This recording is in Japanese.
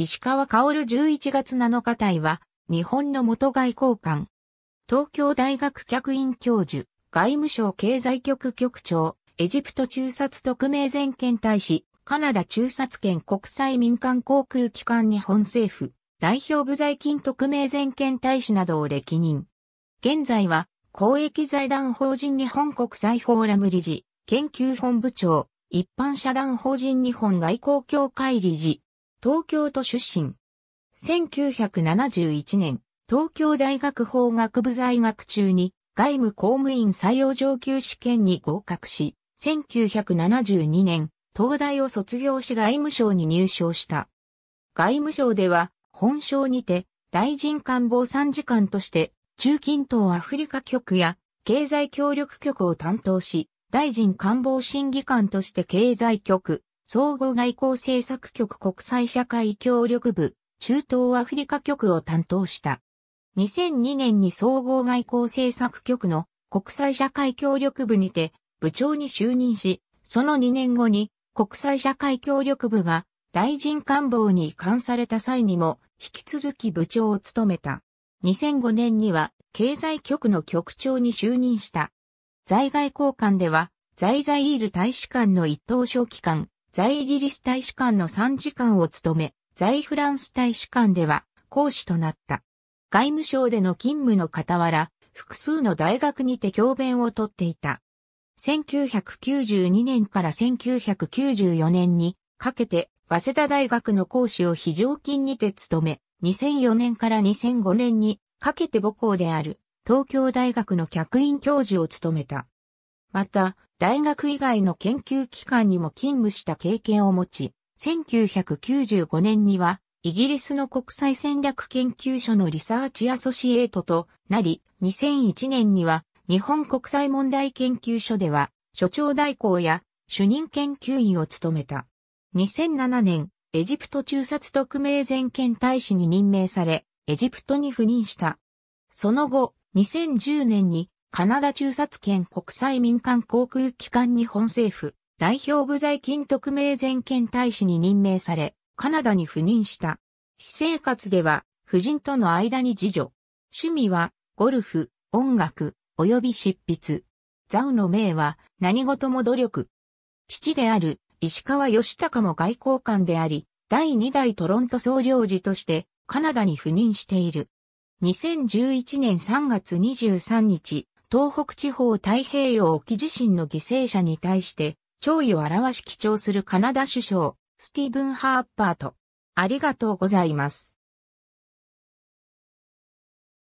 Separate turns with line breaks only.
石川薫11月7日隊は、日本の元外交官。東京大学客員教授、外務省経済局局長、エジプト中殺特命全権大使、カナダ中殺権国際民間航空機関日本政府、代表部在勤特命全権大使などを歴任。現在は、公益財団法人日本国際フォーラム理事、研究本部長、一般社団法人日本外交協会理事、東京都出身。1971年、東京大学法学部在学中に外務公務員採用上級試験に合格し、1972年、東大を卒業し外務省に入省した。外務省では、本省にて、大臣官房参事官として、中近東アフリカ局や経済協力局を担当し、大臣官房審議官として経済局、総合外交政策局国際社会協力部、中東アフリカ局を担当した。2002年に総合外交政策局の国際社会協力部にて部長に就任し、その2年後に国際社会協力部が大臣官房に移管された際にも引き続き部長を務めた。2005年には経済局の局長に就任した。在外交官では在在イール大使館の一等書記官、在イギリス大使館の参事官を務め、在フランス大使館では講師となった。外務省での勤務の傍ら、複数の大学にて教鞭をとっていた。1992年から1994年にかけて、早稲田大学の講師を非常勤にて務め、2004年から2005年にかけて母校である東京大学の客員教授を務めた。また、大学以外の研究機関にも勤務した経験を持ち、1995年には、イギリスの国際戦略研究所のリサーチアソシエートとなり、2001年には、日本国際問題研究所では、所長代行や主任研究員を務めた。2007年、エジプト中殺特命全権大使に任命され、エジプトに赴任した。その後、2010年にカナダ中殺権国際民間航空機関日本政府代表部在勤特命全権大使に任命され、カナダに赴任した。私生活では、夫人との間に次女。趣味は、ゴルフ、音楽、及び執筆。ザウの命は、何事も努力。父である、石川義高も外交官であり、第2代トロント総領事として、カナダに赴任している。2011年3月23日、東北地方太平洋沖地震の犠牲者に対して、弔意を表し記帳するカナダ首相、スティーブン・ハーパーと、ありがとうございます。